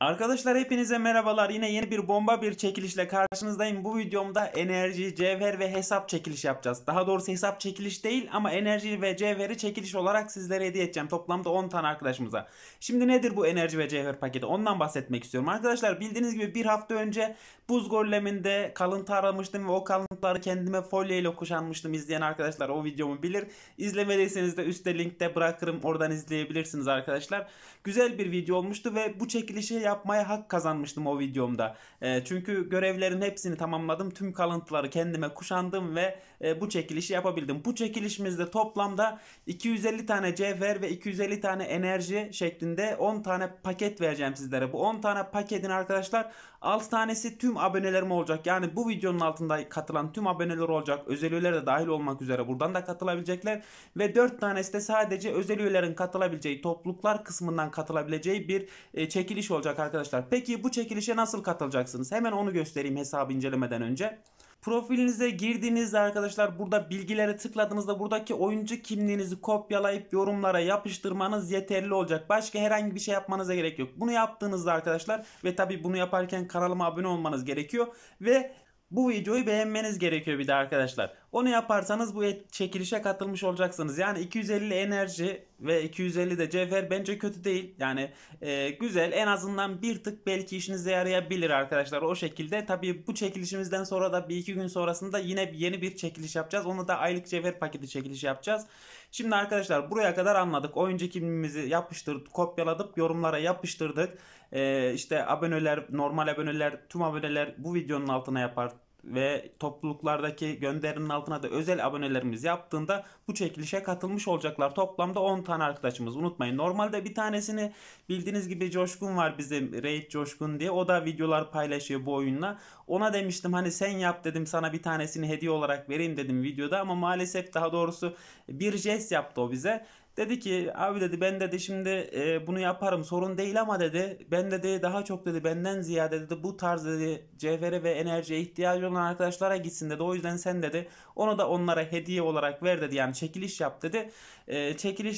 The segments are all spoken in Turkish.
Arkadaşlar hepinize merhabalar. Yine yeni bir bomba bir çekilişle karşınızdayım. Bu videomda enerji, cevher ve hesap çekiliş yapacağız. Daha doğrusu hesap çekiliş değil ama enerji ve cevheri çekiliş olarak sizlere hediye edeceğim. Toplamda 10 tane arkadaşımıza. Şimdi nedir bu enerji ve cevher paketi? Ondan bahsetmek istiyorum. Arkadaşlar bildiğiniz gibi bir hafta önce buz goleminde kalıntı aramıştım ve o kalıntıları kendime folye ile kuşanmıştım. İzleyen arkadaşlar o videomu bilir. İzlemediyseniz de üstte linkte bırakırım. Oradan izleyebilirsiniz arkadaşlar. Güzel bir video olmuştu ve bu çekilişi yapmaya hak kazanmıştım o videomda. E, çünkü görevlerin hepsini tamamladım. Tüm kalıntıları kendime kuşandım ve e, bu çekilişi yapabildim. Bu çekilişimizde toplamda 250 tane cevher ve 250 tane enerji şeklinde 10 tane paket vereceğim sizlere. Bu 10 tane paketin arkadaşlar 6 tanesi tüm abonelerim olacak. Yani bu videonun altında katılan tüm aboneler olacak. Özel üyeler de dahil olmak üzere buradan da katılabilecekler. Ve 4 tanesi de sadece özel üyelerin katılabileceği topluluklar kısmından katılabileceği bir e, çekiliş olacak arkadaşlar. Peki bu çekilişe nasıl katılacaksınız? Hemen onu göstereyim hesabı incelemeden önce. Profilinize girdiğinizde arkadaşlar burada bilgilere tıkladığınızda buradaki oyuncu kimliğinizi kopyalayıp yorumlara yapıştırmanız yeterli olacak. Başka herhangi bir şey yapmanıza gerek yok. Bunu yaptığınızda arkadaşlar ve tabi bunu yaparken kanalıma abone olmanız gerekiyor. Ve bu videoyu beğenmeniz gerekiyor bir de arkadaşlar. Onu yaparsanız bu et çekilişe katılmış olacaksınız. Yani 250 enerji ve 250 de cevher bence kötü değil. Yani e, güzel en azından bir tık belki işinize yarayabilir arkadaşlar o şekilde. Tabii bu çekilişimizden sonra da bir iki gün sonrasında yine yeni bir çekiliş yapacağız. Onu da aylık cevher paketi çekilişi yapacağız. Şimdi arkadaşlar buraya kadar anladık. Oyuncu kimliğimizi yapıştırdık, kopyaladık, yorumlara yapıştırdık. E, işte aboneler, normal aboneler, tüm aboneler bu videonun altına yapar ve topluluklardaki gönderinin altına da özel abonelerimiz yaptığında bu çekilişe katılmış olacaklar. Toplamda 10 tane arkadaşımız unutmayın. Normalde bir tanesini bildiğiniz gibi Coşkun var bizim Raid Coşkun diye. O da videolar paylaşıyor bu oyunla. Ona demiştim hani sen yap dedim sana bir tanesini hediye olarak vereyim dedim videoda ama maalesef daha doğrusu bir jest yaptı o bize. Dedi ki abi dedi ben dedi şimdi e, bunu yaparım sorun değil ama dedi ben dedi daha çok dedi benden ziyade dedi bu tarz dedi cevheri ve enerjiye ihtiyacı olan arkadaşlara gitsin dedi. O yüzden sen dedi onu da onlara hediye olarak ver dedi yani çekiliş yap dedi. E,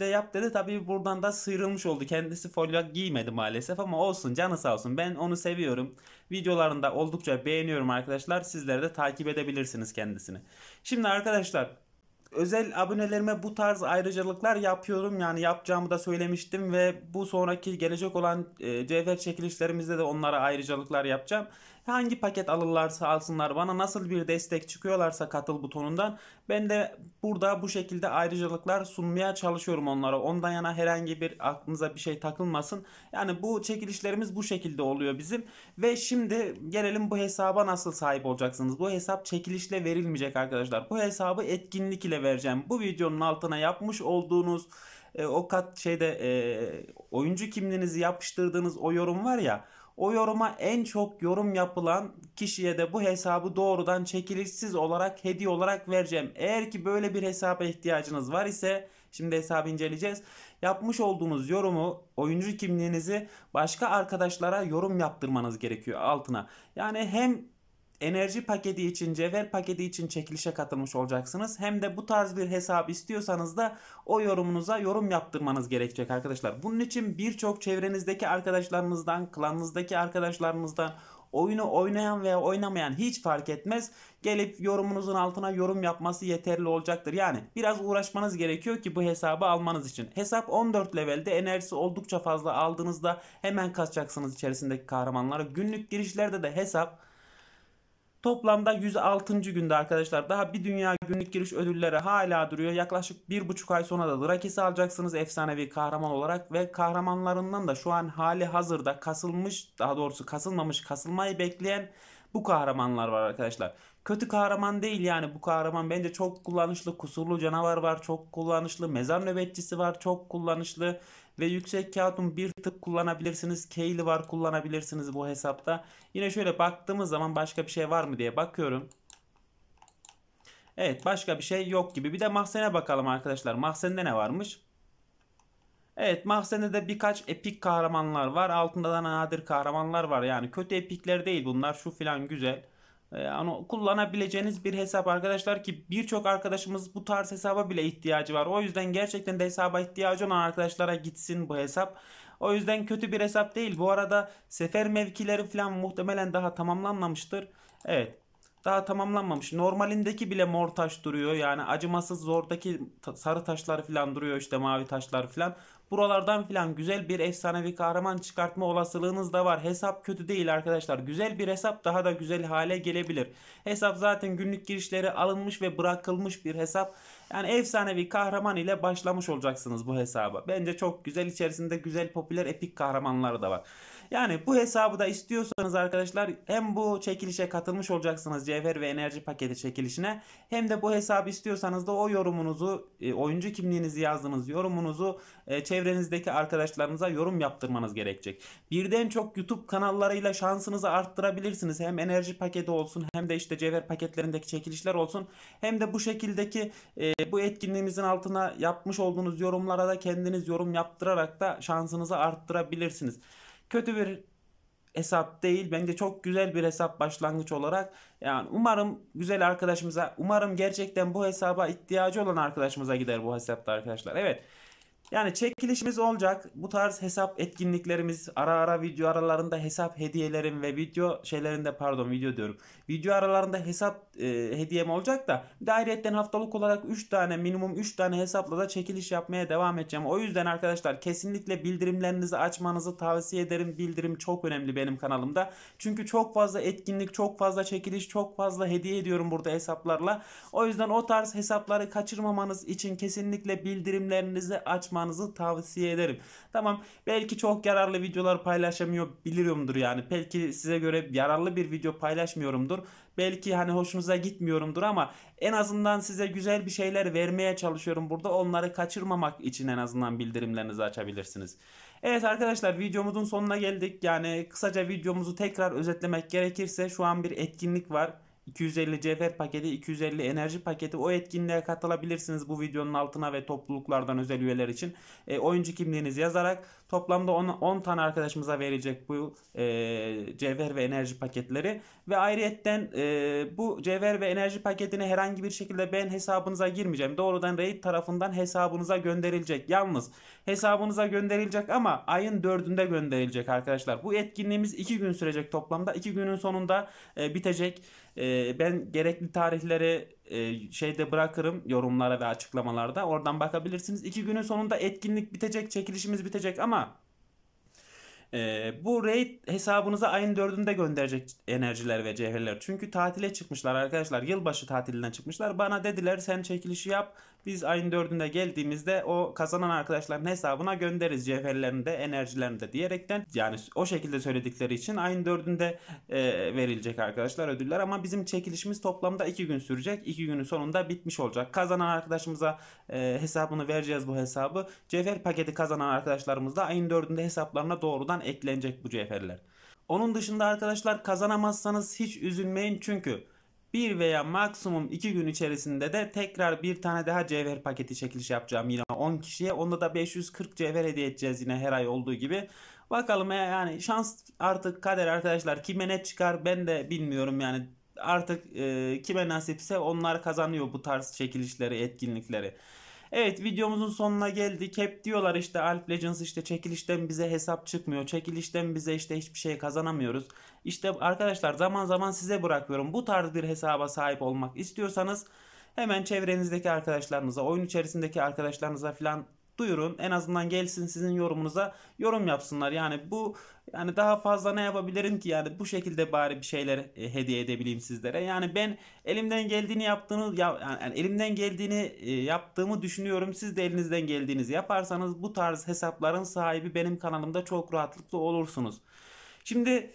de yap dedi tabi buradan da sıyrılmış oldu kendisi folyo giymedi maalesef ama olsun canı sağ olsun ben onu seviyorum. Videolarında oldukça beğeniyorum arkadaşlar sizler de takip edebilirsiniz kendisini. Şimdi arkadaşlar özel abonelerime bu tarz ayrıcalıklar yapıyorum. Yani yapacağımı da söylemiştim ve bu sonraki gelecek olan e, cevher çekilişlerimizde de onlara ayrıcalıklar yapacağım. Hangi paket alırlarsa alsınlar bana nasıl bir destek çıkıyorlarsa katıl butonundan ben de burada bu şekilde ayrıcalıklar sunmaya çalışıyorum onlara. Ondan yana herhangi bir aklınıza bir şey takılmasın. Yani bu çekilişlerimiz bu şekilde oluyor bizim. Ve şimdi gelelim bu hesaba nasıl sahip olacaksınız. Bu hesap çekilişle verilmeyecek arkadaşlar. Bu hesabı etkinlik ile vereceğim. Bu videonun altına yapmış olduğunuz e, o kat şeyde e, oyuncu kimliğinizi yapıştırdığınız o yorum var ya o yoruma en çok yorum yapılan kişiye de bu hesabı doğrudan çekilişsiz olarak hediye olarak vereceğim. Eğer ki böyle bir hesaba ihtiyacınız var ise şimdi hesabı inceleyeceğiz. Yapmış olduğunuz yorumu oyuncu kimliğinizi başka arkadaşlara yorum yaptırmanız gerekiyor altına. Yani hem enerji paketi için, cevher paketi için çekilişe katılmış olacaksınız. Hem de bu tarz bir hesap istiyorsanız da o yorumunuza yorum yaptırmanız gerekecek arkadaşlar. Bunun için birçok çevrenizdeki arkadaşlarınızdan, klanınızdaki arkadaşlarınızdan oyunu oynayan veya oynamayan hiç fark etmez. Gelip yorumunuzun altına yorum yapması yeterli olacaktır. Yani biraz uğraşmanız gerekiyor ki bu hesabı almanız için. Hesap 14 levelde enerjisi oldukça fazla aldığınızda hemen kaçacaksınız içerisindeki kahramanlara. Günlük girişlerde de hesap Toplamda 106. günde arkadaşlar daha bir dünya günlük giriş ödülleri hala duruyor. Yaklaşık bir buçuk ay sonra da Drakis'i alacaksınız efsanevi kahraman olarak. Ve kahramanlarından da şu an hali hazırda kasılmış daha doğrusu kasılmamış kasılmayı bekleyen bu kahramanlar var arkadaşlar. Kötü kahraman değil yani bu kahraman bence çok kullanışlı. Kusurlu canavar var çok kullanışlı. Mezar nöbetçisi var çok kullanışlı. Ve yüksek kağıtın bir tık kullanabilirsiniz. Keyli var kullanabilirsiniz bu hesapta. Yine şöyle baktığımız zaman başka bir şey var mı diye bakıyorum. Evet başka bir şey yok gibi. Bir de mahzene bakalım arkadaşlar. Mahzende ne varmış? Evet mahzende de birkaç epik kahramanlar var. Altında da nadir kahramanlar var. Yani kötü epikler değil bunlar. Şu filan güzel. Yani ee, kullanabileceğiniz bir hesap arkadaşlar ki birçok arkadaşımız bu tarz hesaba bile ihtiyacı var. O yüzden gerçekten de hesaba ihtiyacı olan arkadaşlara gitsin bu hesap. O yüzden kötü bir hesap değil. Bu arada sefer mevkileri falan muhtemelen daha tamamlanmamıştır. Evet daha tamamlanmamış. Normalindeki bile mor taş duruyor. Yani acımasız zordaki sarı taşlar falan duruyor işte mavi taşlar falan. Buralardan filan güzel bir efsanevi kahraman çıkartma olasılığınız da var. Hesap kötü değil arkadaşlar. Güzel bir hesap daha da güzel hale gelebilir. Hesap zaten günlük girişleri alınmış ve bırakılmış bir hesap. Yani efsanevi kahraman ile başlamış olacaksınız bu hesaba. Bence çok güzel içerisinde güzel popüler epik kahramanları da var. Yani bu hesabı da istiyorsanız arkadaşlar hem bu çekilişe katılmış olacaksınız cevher ve enerji paketi çekilişine hem de bu hesabı istiyorsanız da o yorumunuzu e, oyuncu kimliğinizi yazdığınız yorumunuzu e, çevrenizdeki arkadaşlarınıza yorum yaptırmanız gerekecek. Birden çok YouTube kanallarıyla şansınızı arttırabilirsiniz. Hem enerji paketi olsun hem de işte cevher paketlerindeki çekilişler olsun hem de bu şekildeki e, bu etkinliğimizin altına yapmış olduğunuz yorumlara da kendiniz yorum yaptırarak da şansınızı arttırabilirsiniz kötü bir hesap değil. Bence çok güzel bir hesap başlangıç olarak. Yani umarım güzel arkadaşımıza, umarım gerçekten bu hesaba ihtiyacı olan arkadaşımıza gider bu hesapta arkadaşlar. Evet. Yani çekilişimiz olacak. Bu tarz hesap etkinliklerimiz, ara ara video aralarında hesap hediyelerim ve video şeylerinde pardon video diyorum. Video aralarında hesap e, hediyem olacak da dairetten haftalık olarak 3 tane minimum 3 tane hesapla da çekiliş yapmaya devam edeceğim. O yüzden arkadaşlar kesinlikle bildirimlerinizi açmanızı tavsiye ederim. Bildirim çok önemli benim kanalımda. Çünkü çok fazla etkinlik, çok fazla çekiliş, çok fazla hediye ediyorum burada hesaplarla. O yüzden o tarz hesapları kaçırmamanız için kesinlikle bildirimlerinizi açmanızı tavsiye ederim. Tamam belki çok yararlı videolar paylaşamıyor biliyorumdur yani. Belki size göre yararlı bir video paylaşmıyorumdur. Belki hani hoşunuza gitmiyorumdur ama en azından size güzel bir şeyler vermeye çalışıyorum burada. Onları kaçırmamak için en azından bildirimlerinizi açabilirsiniz. Evet arkadaşlar videomuzun sonuna geldik. Yani kısaca videomuzu tekrar özetlemek gerekirse şu an bir etkinlik var. 250 cevher paketi, 250 enerji paketi o etkinliğe katılabilirsiniz bu videonun altına ve topluluklardan özel üyeler için. E, oyuncu kimliğinizi yazarak toplamda 10, tane arkadaşımıza verecek bu e, cevher ve enerji paketleri. Ve ayrıyetten e, bu cevher ve enerji paketini herhangi bir şekilde ben hesabınıza girmeyeceğim. Doğrudan Raid tarafından hesabınıza gönderilecek. Yalnız hesabınıza gönderilecek ama ayın 4'ünde gönderilecek arkadaşlar. Bu etkinliğimiz 2 gün sürecek toplamda. 2 günün sonunda e, bitecek. Ee, ben gerekli tarihleri e, şeyde bırakırım yorumlara ve açıklamalarda. Oradan bakabilirsiniz. İki günün sonunda etkinlik bitecek, çekilişimiz bitecek ama e, bu raid hesabınıza ayın dördünde gönderecek enerjiler ve cevherler. Çünkü tatile çıkmışlar arkadaşlar. Yılbaşı tatilinden çıkmışlar. Bana dediler sen çekilişi yap. Biz ayın dördünde geldiğimizde o kazanan arkadaşların hesabına göndeririz cevherlerini de enerjilerini de diyerekten yani o şekilde söyledikleri için ayın dördünde e, verilecek arkadaşlar ödüller ama bizim çekilişimiz toplamda iki gün sürecek. 2 günün sonunda bitmiş olacak. Kazanan arkadaşımıza e, hesabını vereceğiz bu hesabı. Cevher paketi kazanan arkadaşlarımız da ayın dördünde hesaplarına doğrudan eklenecek bu cevherler. Onun dışında arkadaşlar kazanamazsanız hiç üzülmeyin çünkü bir veya maksimum 2 gün içerisinde de tekrar bir tane daha cevher paketi çekiliş yapacağım yine 10 kişiye. Onda da 540 cevher hediye edeceğiz yine her ay olduğu gibi. Bakalım e, yani şans artık kader arkadaşlar kime ne çıkar ben de bilmiyorum yani artık e, kime nasipse onlar kazanıyor bu tarz çekilişleri etkinlikleri. Evet videomuzun sonuna geldik. Hep diyorlar işte Alp Legends işte çekilişten bize hesap çıkmıyor. Çekilişten bize işte hiçbir şey kazanamıyoruz. İşte arkadaşlar zaman zaman size bırakıyorum. Bu tarz bir hesaba sahip olmak istiyorsanız hemen çevrenizdeki arkadaşlarınıza, oyun içerisindeki arkadaşlarınıza falan duyurun. En azından gelsin sizin yorumunuza yorum yapsınlar. Yani bu yani daha fazla ne yapabilirim ki yani bu şekilde bari bir şeyler e, hediye edebileyim sizlere. Yani ben elimden geldiğini yaptığını ya, yani elimden geldiğini e, yaptığımı düşünüyorum. Siz de elinizden geldiğinizi yaparsanız bu tarz hesapların sahibi benim kanalımda çok rahatlıkla olursunuz. Şimdi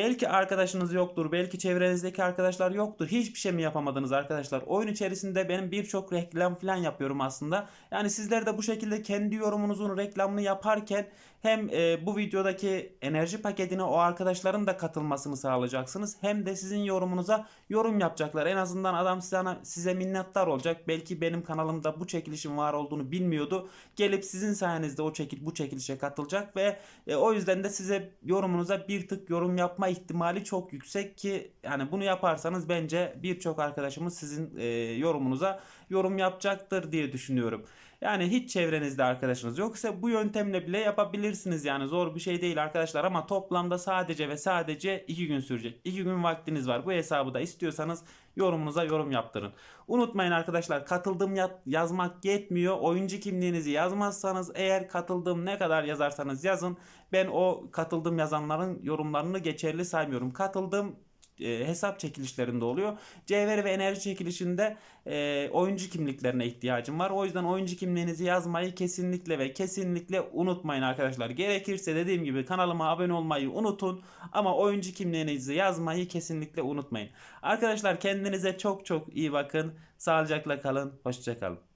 Belki arkadaşınız yoktur, belki çevrenizdeki arkadaşlar yoktur. Hiçbir şey mi yapamadınız arkadaşlar? Oyun içerisinde benim birçok reklam falan yapıyorum aslında. Yani sizler de bu şekilde kendi yorumunuzun reklamını yaparken hem e, bu videodaki enerji paketine o arkadaşların da katılmasını sağlayacaksınız. Hem de sizin yorumunuza yorum yapacaklar. En azından adam size, size minnettar olacak. Belki benim kanalımda bu çekilişin var olduğunu bilmiyordu. Gelip sizin sayenizde o çekil bu çekilişe katılacak ve e, o yüzden de size yorumunuza bir tık yorum yapma ihtimali çok yüksek ki yani bunu yaparsanız bence birçok arkadaşımız sizin e, yorumunuza yorum yapacaktır diye düşünüyorum. Yani hiç çevrenizde arkadaşınız yoksa bu yöntemle bile yapabilirsiniz. Yani zor bir şey değil arkadaşlar ama toplamda sadece ve sadece 2 gün sürecek. 2 gün vaktiniz var. Bu hesabı da istiyorsanız yorumunuza yorum yaptırın. Unutmayın arkadaşlar katıldım yazmak yetmiyor. Oyuncu kimliğinizi yazmazsanız eğer katıldım ne kadar yazarsanız yazın. Ben o katıldım yazanların yorumlarını geçerli saymıyorum. Katıldım e, hesap çekilişlerinde oluyor. Cevher ve enerji çekilişinde e, oyuncu kimliklerine ihtiyacım var. O yüzden oyuncu kimliğinizi yazmayı kesinlikle ve kesinlikle unutmayın arkadaşlar. Gerekirse dediğim gibi kanalıma abone olmayı unutun ama oyuncu kimliğinizi yazmayı kesinlikle unutmayın. Arkadaşlar kendinize çok çok iyi bakın. Sağlıcakla kalın. Hoşçakalın.